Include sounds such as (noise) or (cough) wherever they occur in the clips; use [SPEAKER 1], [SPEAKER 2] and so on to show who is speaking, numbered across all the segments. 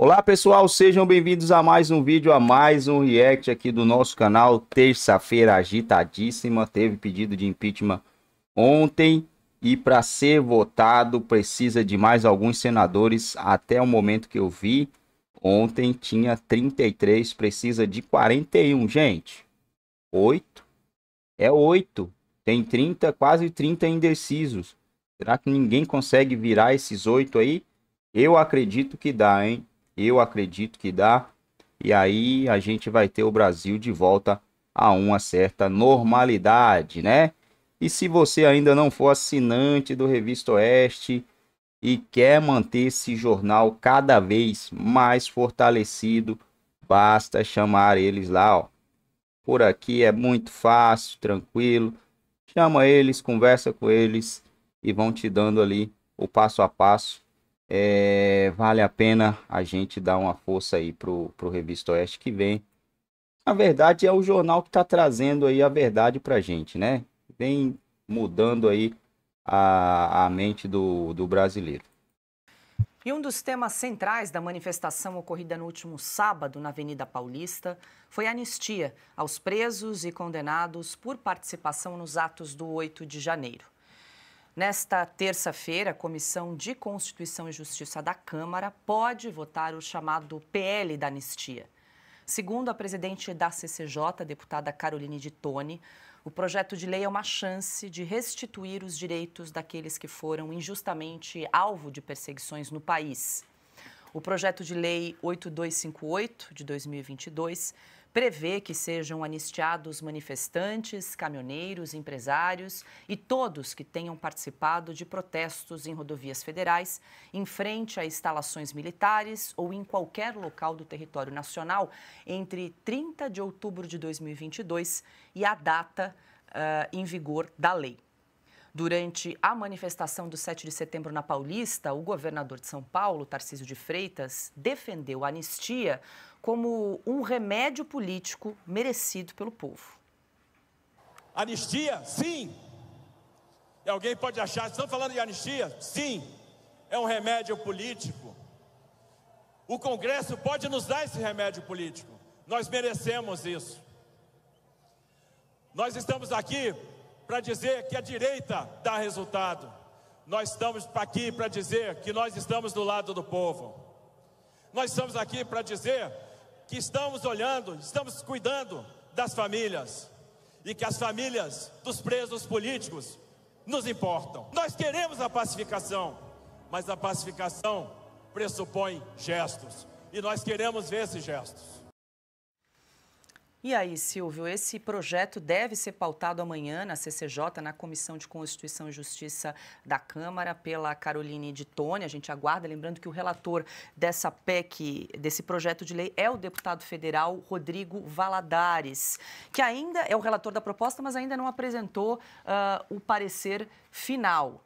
[SPEAKER 1] Olá pessoal, sejam bem-vindos a mais um vídeo, a mais um react aqui do nosso canal. Terça-feira agitadíssima, teve pedido de impeachment ontem e para ser votado precisa de mais alguns senadores. Até o momento que eu vi, ontem tinha 33, precisa de 41, gente. 8? É 8. Tem 30, quase 30 indecisos. Será que ninguém consegue virar esses 8 aí? Eu acredito que dá, hein? Eu acredito que dá. E aí a gente vai ter o Brasil de volta a uma certa normalidade, né? E se você ainda não for assinante do Revista Oeste e quer manter esse jornal cada vez mais fortalecido, basta chamar eles lá, ó. Por aqui é muito fácil, tranquilo. Chama eles, conversa com eles e vão te dando ali o passo a passo é, vale a pena a gente dar uma força aí pro, pro Revista Oeste que vem. Na verdade, é o jornal que está trazendo aí a verdade pra gente, né? Vem mudando aí a, a mente do, do brasileiro.
[SPEAKER 2] E um dos temas centrais da manifestação ocorrida no último sábado na Avenida Paulista foi a anistia aos presos e condenados por participação nos atos do 8 de janeiro. Nesta terça-feira, a Comissão de Constituição e Justiça da Câmara pode votar o chamado PL da anistia. Segundo a presidente da CCJ, deputada Caroline de Tone, o projeto de lei é uma chance de restituir os direitos daqueles que foram injustamente alvo de perseguições no país. O projeto de lei 8258 de 2022 prevê que sejam anistiados manifestantes, caminhoneiros, empresários e todos que tenham participado de protestos em rodovias federais, em frente a instalações militares ou em qualquer local do território nacional entre 30 de outubro de 2022 e a data uh, em vigor da lei. Durante a manifestação do 7 de setembro na Paulista, o governador de São Paulo, Tarcísio de Freitas, defendeu a anistia como um remédio político merecido pelo povo. Anistia, sim. E alguém pode achar, estão falando de anistia? Sim, é um remédio político. O Congresso pode nos dar esse remédio político. Nós merecemos isso. Nós estamos aqui para dizer que a direita dá resultado. Nós estamos aqui para dizer que nós estamos do lado do povo. Nós estamos aqui para dizer que estamos olhando, estamos cuidando das famílias e que as famílias dos presos políticos nos importam. Nós queremos a pacificação, mas a pacificação pressupõe gestos e nós queremos ver esses gestos. E aí, Silvio, esse projeto deve ser pautado amanhã na CCJ, na Comissão de Constituição e Justiça da Câmara, pela Caroline de Tone. A gente aguarda, lembrando que o relator dessa PEC, desse projeto de lei, é o deputado federal Rodrigo Valadares, que ainda é o relator da proposta, mas ainda não apresentou uh, o parecer final.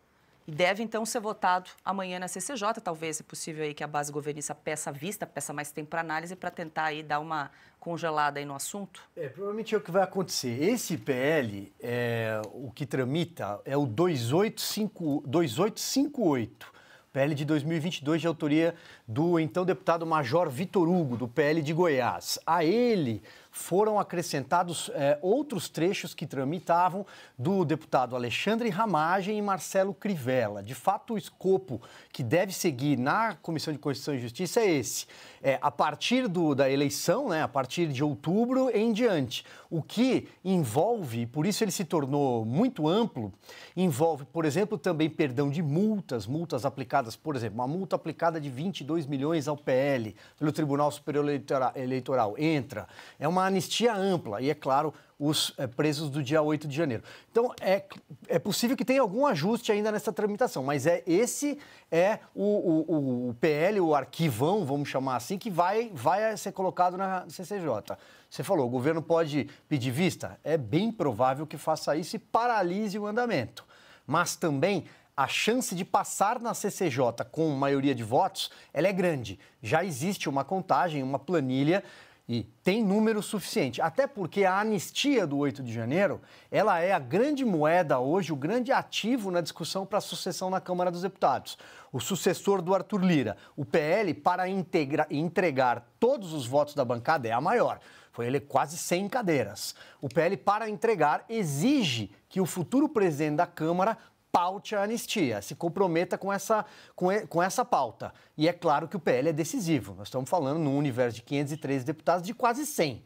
[SPEAKER 2] E deve, então, ser votado amanhã na CCJ. Talvez, seja é possível aí que a base governista peça vista, peça mais tempo para análise, para tentar aí dar uma congelada aí no assunto?
[SPEAKER 3] É, provavelmente é o que vai acontecer. Esse PL, é, o que tramita, é o 2858. PL de 2022 de autoria do então deputado Major Vitor Hugo, do PL de Goiás. A ele foram acrescentados é, outros trechos que tramitavam do deputado Alexandre Ramagem e Marcelo Crivella. De fato, o escopo que deve seguir na Comissão de Constituição e Justiça é esse. É, a partir do, da eleição, né, a partir de outubro em diante, o que envolve, por isso ele se tornou muito amplo, envolve, por exemplo, também perdão de multas, multas aplicadas, por exemplo, uma multa aplicada de 22 milhões ao PL pelo Tribunal Superior Eleitoral, Eleitoral entra. É uma uma anistia ampla e, é claro, os é, presos do dia 8 de janeiro. Então, é, é possível que tenha algum ajuste ainda nessa tramitação, mas é esse é o, o, o PL, o arquivão, vamos chamar assim, que vai, vai ser colocado na CCJ. Você falou, o governo pode pedir vista? É bem provável que faça isso e paralise o andamento. Mas também a chance de passar na CCJ com maioria de votos, ela é grande. Já existe uma contagem, uma planilha e tem número suficiente, até porque a anistia do 8 de janeiro, ela é a grande moeda hoje, o grande ativo na discussão para a sucessão na Câmara dos Deputados. O sucessor do Arthur Lira, o PL, para integra, entregar todos os votos da bancada é a maior. Foi ele quase 100 cadeiras. O PL, para entregar, exige que o futuro presidente da Câmara paute a anistia, se comprometa com essa, com, com essa pauta. E é claro que o PL é decisivo. Nós estamos falando, num universo de 513 deputados, de quase 100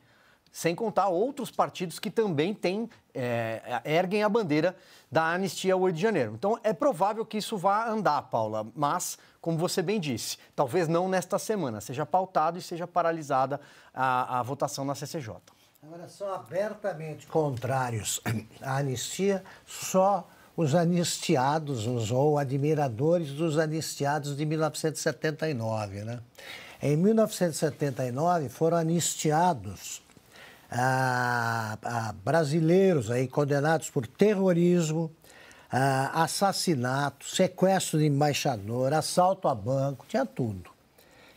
[SPEAKER 3] sem contar outros partidos que também têm, é, erguem a bandeira da anistia ao 8 de janeiro. Então, é provável que isso vá andar, Paula, mas, como você bem disse, talvez não nesta semana, seja pautado e seja paralisada a, a votação na CCJ.
[SPEAKER 4] Agora, são abertamente contrários à anistia só os anistiados ou admiradores dos anistiados de 1979. Né? Em 1979 foram anistiados ah, ah, brasileiros aí condenados por terrorismo, ah, assassinato, sequestro de embaixador, assalto a banco, tinha tudo.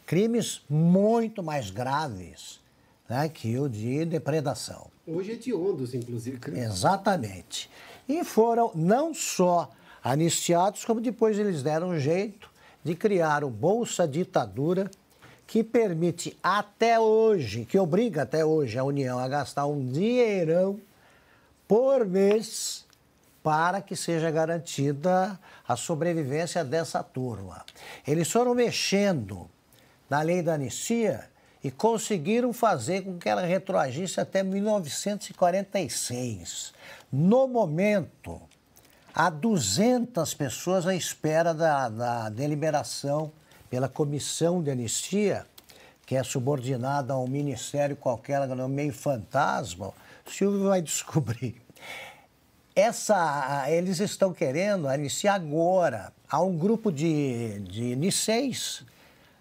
[SPEAKER 4] Crimes muito mais graves né, que o de depredação. Hoje é de inclusive. Exatamente. Exatamente. E foram não só anistiados, como depois eles deram um jeito de criar o Bolsa Ditadura, que permite até hoje, que obriga até hoje a União a gastar um dinheirão por mês para que seja garantida a sobrevivência dessa turma. Eles foram mexendo na lei da anistia e conseguiram fazer com que ela retroagisse até 1946. No momento, há 200 pessoas à espera da, da deliberação pela comissão de anistia, que é subordinada a um ministério qualquer, é meio fantasma. O Silvio vai (laughs) descobrir. Essa, eles estão querendo anistia agora. Há um grupo de, de niceis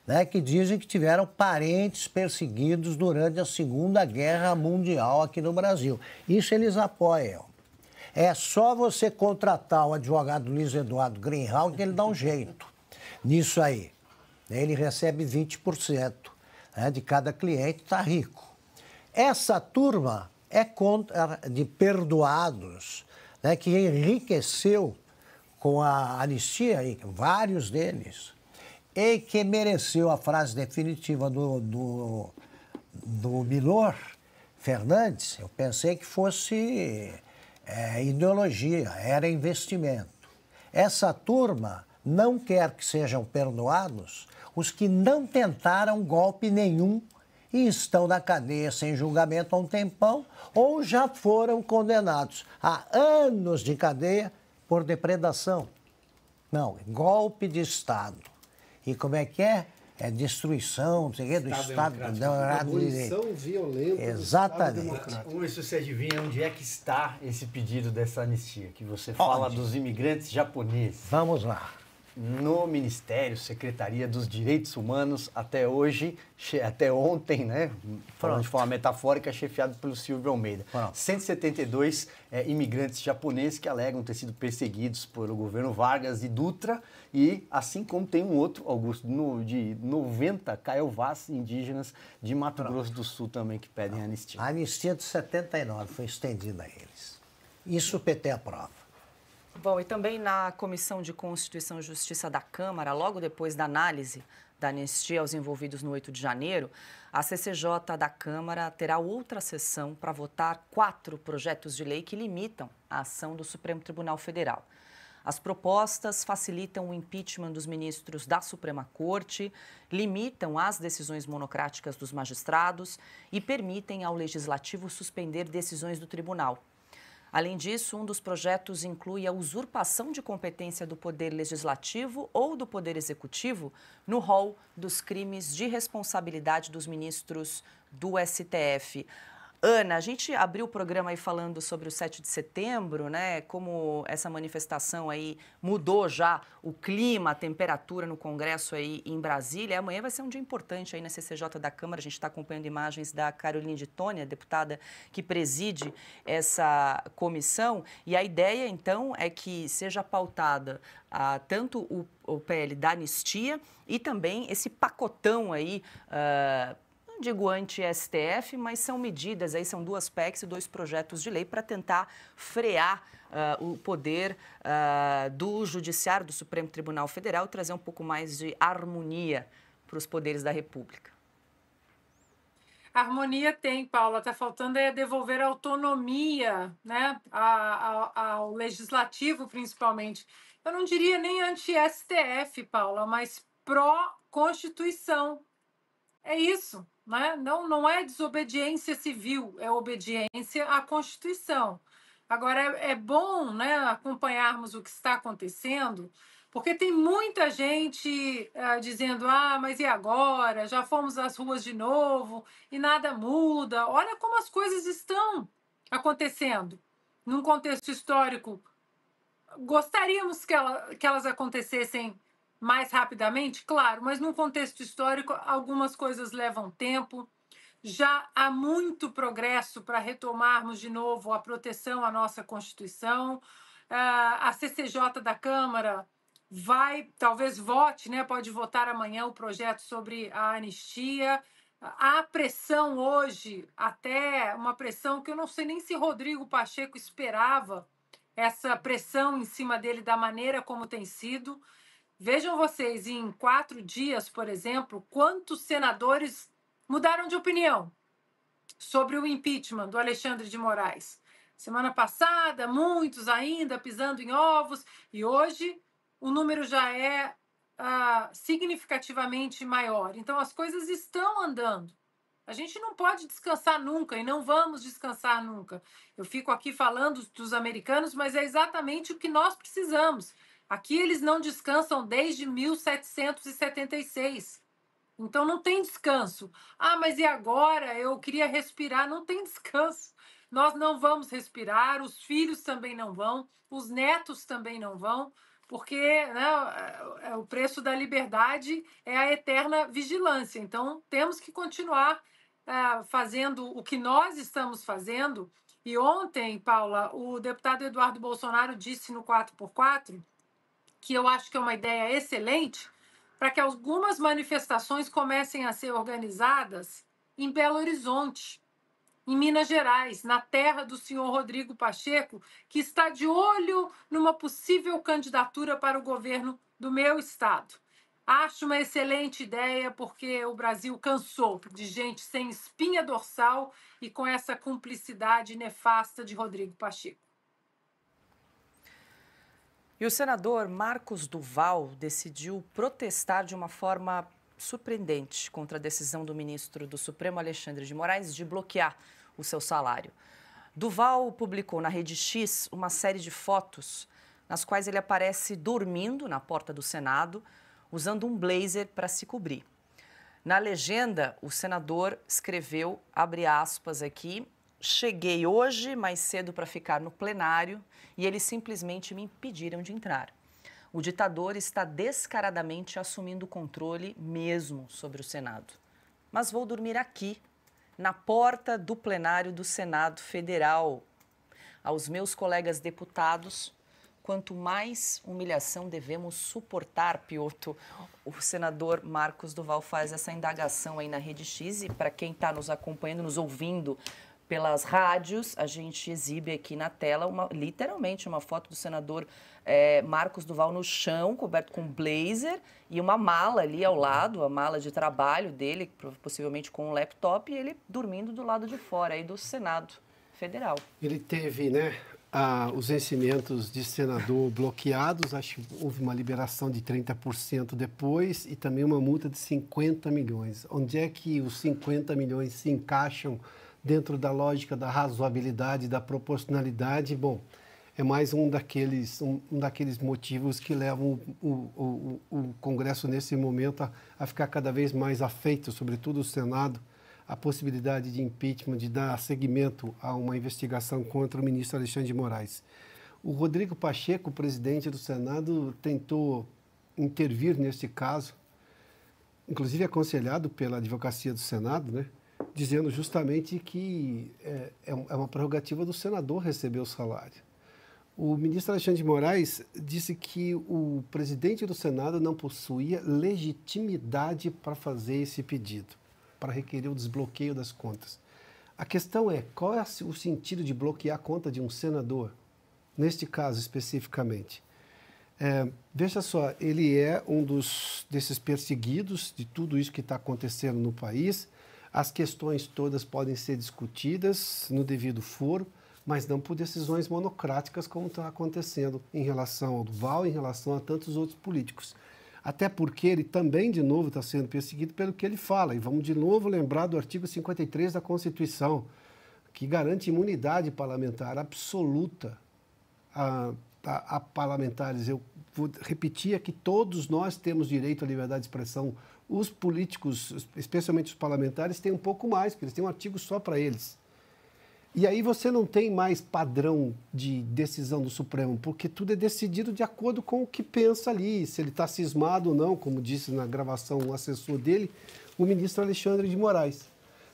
[SPEAKER 4] né, que dizem que tiveram parentes perseguidos durante a Segunda Guerra Mundial aqui no Brasil. Isso eles apoiam. É só você contratar o advogado Luiz Eduardo Greenhalgh que ele dá um jeito nisso aí. Ele recebe 20% né, de cada cliente, está rico. Essa turma é contra, de perdoados, né, que enriqueceu com a anistia, vários deles e que mereceu a frase definitiva do, do, do Milor Fernandes. Eu pensei que fosse é, ideologia, era investimento. Essa turma não quer que sejam perdoados os que não tentaram golpe nenhum e estão na cadeia sem julgamento há um tempão ou já foram condenados a anos de cadeia por depredação. Não, golpe de Estado e como é que é? É destruição, não
[SPEAKER 3] sei o do Estado Democrático de Destruição violenta Exatamente. Como isso se adivinha onde é que está esse pedido dessa anistia, que você fala Onde? dos imigrantes japoneses? Vamos lá no Ministério, Secretaria dos Direitos Humanos, até hoje, até ontem, né? Falando de forma metafórica, é chefiado pelo Silvio Almeida. Pronto. 172 é, imigrantes japoneses que alegam ter sido perseguidos pelo governo Vargas e Dutra, e assim como tem um outro, Augusto, no, de 90 caiovás indígenas de Mato Pronto. Grosso do Sul também que pedem Pronto. Ah. anistia. A anistia de 79 foi
[SPEAKER 4] estendida a eles. Isso o PT aprova.
[SPEAKER 2] Bom, e também na Comissão de Constituição e Justiça da Câmara, logo depois da análise da anistia aos envolvidos no 8 de janeiro, a CCJ da Câmara terá outra sessão para votar quatro projetos de lei que limitam a ação do Supremo Tribunal Federal. As propostas facilitam o impeachment dos ministros da Suprema Corte, limitam as decisões monocráticas dos magistrados e permitem ao legislativo suspender decisões do tribunal. Além disso, um dos projetos inclui a usurpação de competência do Poder Legislativo ou do Poder Executivo no rol dos crimes de responsabilidade dos ministros do STF. Ana, a gente abriu o programa aí falando sobre o 7 de setembro, né? Como essa manifestação aí mudou já o clima, a temperatura no Congresso aí em Brasília. Amanhã vai ser um dia importante aí na CCJ da Câmara. A gente está acompanhando imagens da Caroline de Tônia, deputada que preside essa comissão. E a ideia, então, é que seja pautada ah, tanto o, o PL da anistia e também esse pacotão aí. Ah, digo anti-STF, mas são medidas, aí são duas PECs e dois projetos de lei para tentar frear uh, o poder uh, do Judiciário, do Supremo Tribunal Federal trazer um pouco mais de harmonia para os poderes da República.
[SPEAKER 5] A harmonia tem, Paula, está faltando é devolver autonomia né, ao, ao legislativo, principalmente. Eu não diria nem anti-STF, Paula, mas pró-Constituição. É isso. Né? Não, não é desobediência civil, é obediência à Constituição. Agora, é, é bom né, acompanharmos o que está acontecendo, porque tem muita gente eh, dizendo: ah, mas e agora? Já fomos às ruas de novo e nada muda. Olha como as coisas estão acontecendo. Num contexto histórico, gostaríamos que, ela, que elas acontecessem mais rapidamente? Claro, mas num contexto histórico, algumas coisas levam tempo. Já há muito progresso para retomarmos de novo a proteção à nossa Constituição. Ah, a CCJ da Câmara vai, talvez vote, né, pode votar amanhã o projeto sobre a anistia. Há pressão hoje, até uma pressão que eu não sei nem se Rodrigo Pacheco esperava, essa pressão em cima dele da maneira como tem sido. Vejam vocês, em quatro dias, por exemplo, quantos senadores mudaram de opinião sobre o impeachment do Alexandre de Moraes. Semana passada, muitos ainda pisando em ovos, e hoje o número já é ah, significativamente maior. Então as coisas estão andando. A gente não pode descansar nunca e não vamos descansar nunca. Eu fico aqui falando dos americanos, mas é exatamente o que nós precisamos. Aqui eles não descansam desde 1776. Então não tem descanso. Ah, mas e agora? Eu queria respirar. Não tem descanso. Nós não vamos respirar, os filhos também não vão, os netos também não vão, porque né, é, é, o preço da liberdade é a eterna vigilância. Então temos que continuar é, fazendo o que nós estamos fazendo. E ontem, Paula, o deputado Eduardo Bolsonaro disse no 4x4 que eu acho que é uma ideia excelente, para que algumas manifestações comecem a ser organizadas em Belo Horizonte, em Minas Gerais, na terra do senhor Rodrigo Pacheco, que está de olho numa possível candidatura para o governo do meu estado. Acho uma excelente ideia, porque o Brasil cansou de gente sem espinha dorsal e com essa cumplicidade nefasta de Rodrigo Pacheco.
[SPEAKER 2] E o senador Marcos Duval decidiu protestar de uma forma surpreendente contra a decisão do ministro do Supremo Alexandre de Moraes de bloquear o seu salário. Duval publicou na rede X uma série de fotos nas quais ele aparece dormindo na porta do Senado, usando um blazer para se cobrir. Na legenda, o senador escreveu, abre aspas aqui, cheguei hoje mais cedo para ficar no plenário e eles simplesmente me impediram de entrar. O ditador está descaradamente assumindo o controle mesmo sobre o Senado. Mas vou dormir aqui, na porta do plenário do Senado Federal. Aos meus colegas deputados, quanto mais humilhação devemos suportar, Pioto. O senador Marcos Duval faz essa indagação aí na Rede X e para quem está nos acompanhando, nos ouvindo pelas rádios, a gente exibe aqui na tela uma, literalmente uma foto do senador é, Marcos Duval no chão, coberto com blazer e uma mala ali ao lado, a mala de trabalho dele, possivelmente com um laptop, e ele dormindo do lado de fora aí do Senado Federal.
[SPEAKER 6] Ele teve, né, ah, os vencimentos de senador (laughs) bloqueados, acho que houve uma liberação de 30% depois e também uma multa de 50 milhões. Onde é que os 50 milhões se encaixam? dentro da lógica da razoabilidade, da proporcionalidade, bom, é mais um daqueles, um, um daqueles motivos que levam o, o, o, o Congresso, nesse momento, a, a, ficar cada vez mais afeito, sobretudo o Senado, à possibilidade de impeachment, de dar seguimento a uma investigação contra o ministro Alexandre de Moraes. O Rodrigo Pacheco, presidente do Senado, tentou intervir neste caso, inclusive aconselhado pela advocacia do Senado, né? dizendo justamente que é, é, é uma prerrogativa do senador receber o salário. O ministro Alexandre de Moraes disse que o presidente do Senado não possuía legitimidade para fazer esse pedido, para requerer o desbloqueio das contas. A questão é qual é o sentido de bloquear a conta de um senador, neste caso especificamente. É, veja só, ele é um dos desses perseguidos de tudo isso que está acontecendo no país. As questões todas podem ser discutidas no devido foro, mas não por decisões monocráticas como está acontecendo em relação ao Duval, em relação a tantos outros políticos. Até porque ele também, de novo, está sendo perseguido pelo que ele fala. E vamos de novo lembrar do artigo 53 da Constituição, que garante imunidade parlamentar absoluta a, a, a parlamentares. Eu vou repetir aqui: todos nós temos direito à liberdade de expressão os políticos, especialmente os parlamentares, têm um pouco mais, porque eles têm um artigo só para eles. E aí você não tem mais padrão de decisão do Supremo, porque tudo é decidido de acordo com o que pensa ali, se ele está cismado ou não, como disse na gravação o assessor dele, o ministro Alexandre de Moraes.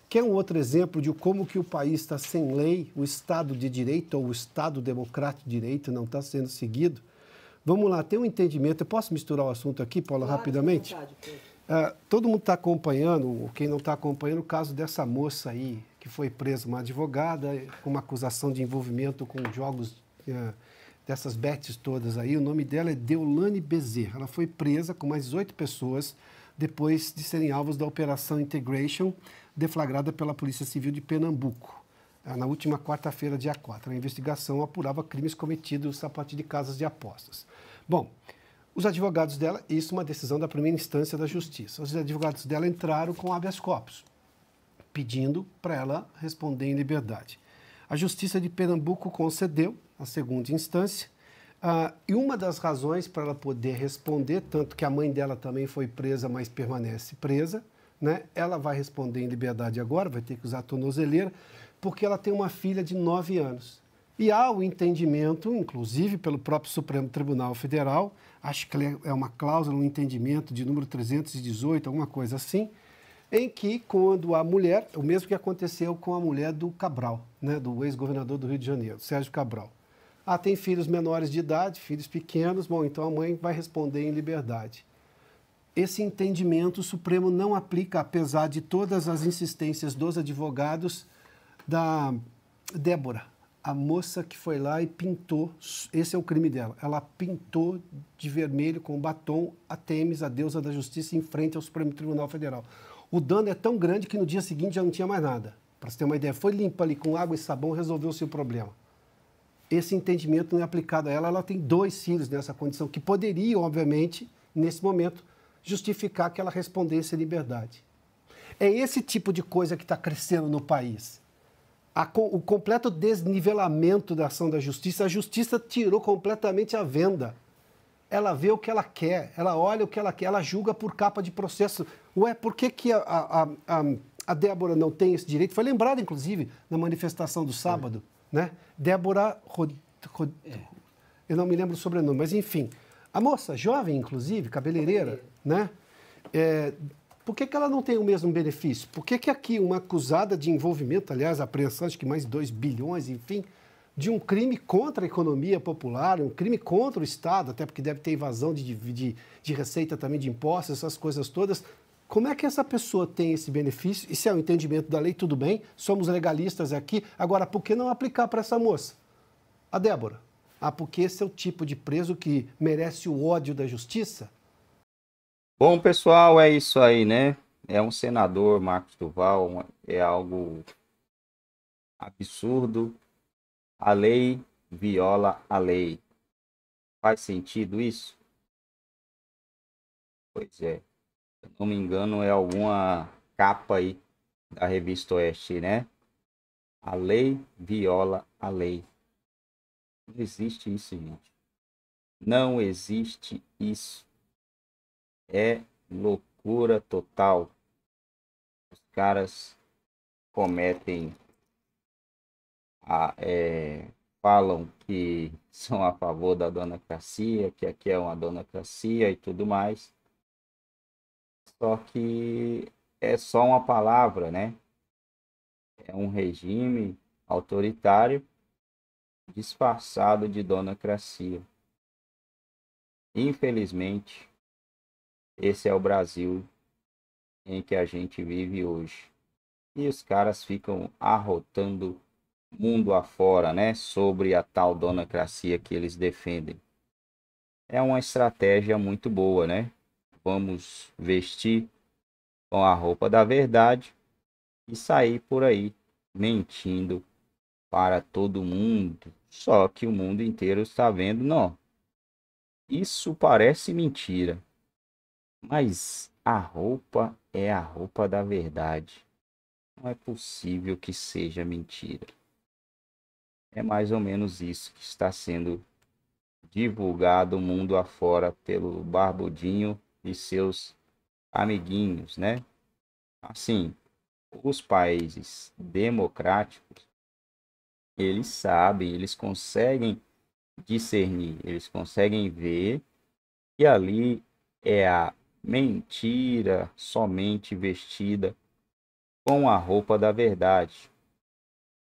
[SPEAKER 6] Que é um outro exemplo de como que o país está sem lei, o Estado de Direito ou o Estado Democrático de Direito não está sendo seguido. Vamos lá, tem um entendimento. Eu posso misturar o assunto aqui, Paula, claro, rapidamente? Vontade, Uh, todo mundo está acompanhando, ou quem não está acompanhando, o caso dessa moça aí, que foi presa, uma advogada, com uma acusação de envolvimento com jogos uh, dessas bets todas aí. O nome dela é Deolane Bezerra. Ela foi presa com mais oito pessoas depois de serem alvos da Operação Integration, deflagrada pela Polícia Civil de Pernambuco. Uh, na última quarta-feira, dia 4, a investigação apurava crimes cometidos a partir de casas de apostas. Bom, os advogados dela, isso é uma decisão da primeira instância da justiça. Os advogados dela entraram com habeas corpus, pedindo para ela responder em liberdade. A Justiça de Pernambuco concedeu a segunda instância, ah, e uma das razões para ela poder responder, tanto que a mãe dela também foi presa, mas permanece presa, né? ela vai responder em liberdade agora, vai ter que usar a tornozeleira, porque ela tem uma filha de 9 anos. E há o entendimento, inclusive pelo próprio Supremo Tribunal Federal, acho que é uma cláusula, um entendimento de número 318, alguma coisa assim, em que quando a mulher, o mesmo que aconteceu com a mulher do Cabral, né, do ex-governador do Rio de Janeiro, Sérgio Cabral. Ah, tem filhos menores de idade, filhos pequenos, bom, então a mãe vai responder em liberdade. Esse entendimento o Supremo não aplica, apesar de todas as insistências dos advogados da Débora, a moça que foi lá e pintou, esse é o crime dela, ela pintou de vermelho com batom a Temes, a deusa da justiça, em frente ao Supremo Tribunal Federal. O dano é tão grande que no dia seguinte já não tinha mais nada. Para você ter uma ideia, foi limpa ali com água e sabão, resolveu-se o problema. Esse entendimento não é aplicado a ela, ela tem dois filhos nessa condição, que poderiam, obviamente, nesse momento, justificar que ela respondesse à liberdade. É esse tipo de coisa que está crescendo no país a, o completo desnivelamento da ação da justiça. A justiça tirou completamente a venda. Ela vê o que ela quer, ela olha o que ela quer, ela julga por capa de processo. Ué, por que, que a, a, a, a Débora não tem esse direito? Foi lembrado, inclusive, na manifestação do sábado, é. né? Débora. Rod, Rod, é. Eu não me lembro o sobrenome, mas enfim. A moça, jovem, inclusive, cabeleireira, né? É, por que, que ela não tem o mesmo benefício? Por que, que aqui uma acusada de envolvimento, aliás, apreensão acho que mais de 2 bilhões, enfim, de um crime contra a economia popular, um crime contra o Estado, até porque deve ter invasão de, de, de receita também de impostos, essas coisas todas, como é que essa pessoa tem esse benefício? Isso é o um entendimento da lei, tudo bem, somos legalistas aqui. Agora, por que não aplicar para essa moça? A Débora. Ah, porque esse é o tipo de preso que merece o ódio da justiça?
[SPEAKER 1] Bom, pessoal, é isso aí, né? É um senador, Marcos Duval, é algo absurdo. A lei viola a lei. Faz sentido isso? Pois é. Se não me engano, é alguma capa aí da revista Oeste, né? A lei viola a lei. Não existe isso, gente. Não existe isso é loucura total. Os caras cometem a, ah, é, falam que (laughs) são a favor da dona donocracia, que aqui é uma dona donocracia e tudo mais. Só que é só uma palavra, né? É um regime autoritário disfarçado de dona donocracia. Infelizmente, esse é o Brasil em que a gente vive hoje. E os caras ficam arrotando mundo afora, né, sobre a tal cracia que eles defendem. É uma estratégia muito boa, né? Vamos vestir com a roupa da verdade e sair por aí mentindo para todo mundo. Só que o mundo inteiro está vendo, não. Isso parece mentira. Mas a roupa é a roupa da verdade. Não é possível que seja mentira. É mais ou menos isso que está sendo divulgado mundo afora pelo Barbudinho e seus amiguinhos, né? Assim, os países democráticos, eles sabem, eles conseguem discernir, eles conseguem ver que ali é a mentira somente vestida com a roupa da verdade.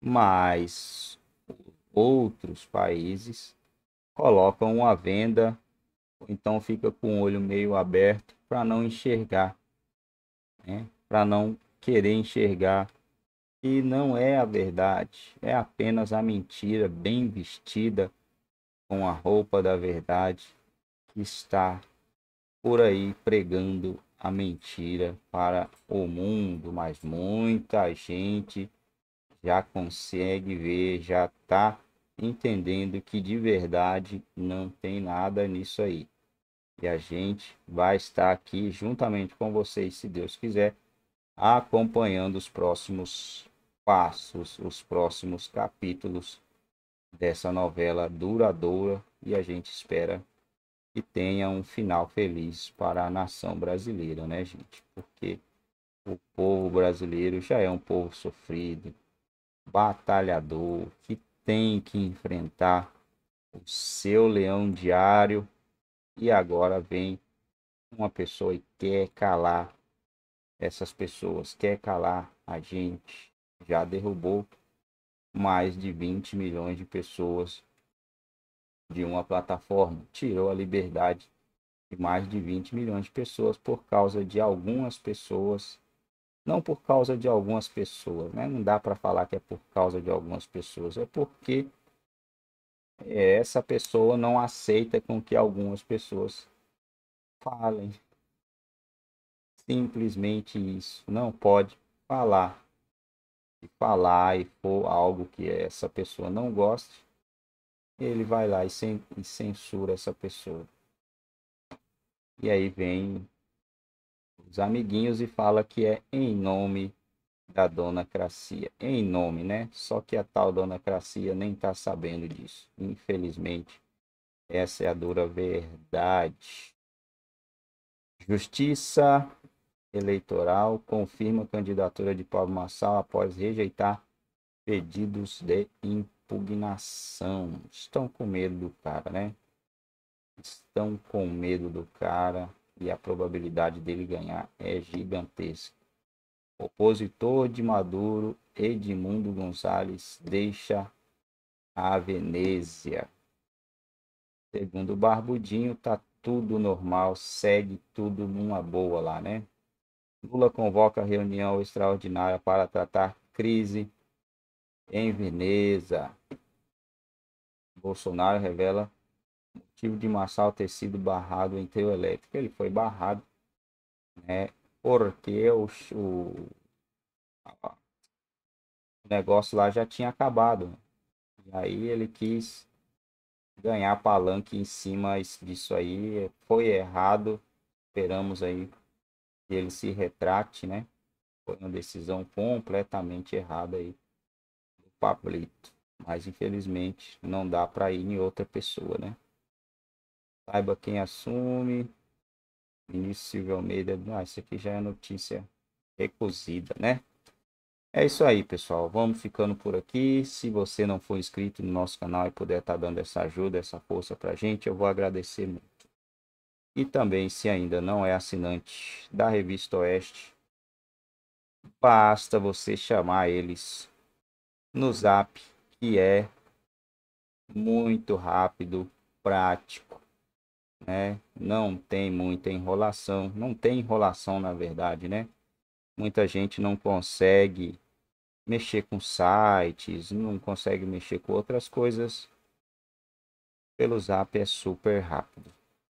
[SPEAKER 1] Mas outros países colocam a venda, então fica com o olho meio aberto para não enxergar, né? para não querer enxergar. E não é a verdade, é apenas a mentira bem vestida com a roupa da verdade que está por aí pregando a mentira para o mundo, mas muita gente já consegue ver, já está entendendo que de verdade não tem nada nisso aí. E a gente vai estar aqui juntamente com vocês, se Deus quiser, acompanhando os próximos passos, os próximos capítulos dessa novela duradoura e a gente espera que tenha um final feliz para a nação brasileira, né, gente? Porque o povo brasileiro já é um povo sofrido, batalhador, que tem que enfrentar o seu leão diário e agora vem uma pessoa e quer calar essas pessoas, quer calar a gente. Já derrubou mais de 20 milhões de pessoas de uma plataforma tirou a liberdade de mais de 20 milhões de pessoas por causa de algumas pessoas. Não por causa de algumas pessoas, né? não dá para falar que é por causa de algumas pessoas, é porque essa pessoa não aceita com que algumas pessoas falem. Simplesmente isso. Não pode falar. E falar e for algo que essa pessoa não goste, ele vai lá e, censura essa pessoa. E aí vem os amiguinhos e fala que é em nome da dona Cracia. Em nome, né? Só que a tal dona Cracia nem tá sabendo disso. Infelizmente, essa é a dura verdade. Justiça Eleitoral confirma candidatura de Paulo Massal após rejeitar pedidos de impeachment pugnação. Estão com medo do cara, né? Estão com medo do cara e a probabilidade dele ganhar é gigantesca. Opositor de Maduro, Edmundo Gonzalez, deixa a Venezia. Segundo Barbudinho, tá tudo normal, segue tudo numa boa lá, né? Lula convoca reunião extraordinária para tratar crise em Veneza. Bolsonaro revela motivo de Marçal ter sido barrado em trio elétrico. Ele foi barrado, né? Porque o, o, o negócio lá já tinha acabado. E aí ele quis ganhar palanque em cima disso aí. Foi errado. Esperamos aí que ele se retrate, né? Foi uma decisão completamente errada aí Pablito, mas infelizmente não dá para ir em outra pessoa, né? Saiba quem assume. Vinícius Silvio Almeida. Ah, isso aqui já é notícia recusida, né? É isso aí, pessoal. Vamos ficando por aqui. Se você não for inscrito no nosso canal e puder estar tá dando essa ajuda, essa força para a gente, eu vou agradecer muito. E também, se ainda não é assinante da Revista Oeste, basta você chamar eles no Zap, que é muito rápido, prático, né? Não tem muita enrolação, não tem enrolação na verdade, né? Muita gente não consegue mexer com sites, não consegue mexer com outras coisas. Pelo Zap é super rápido.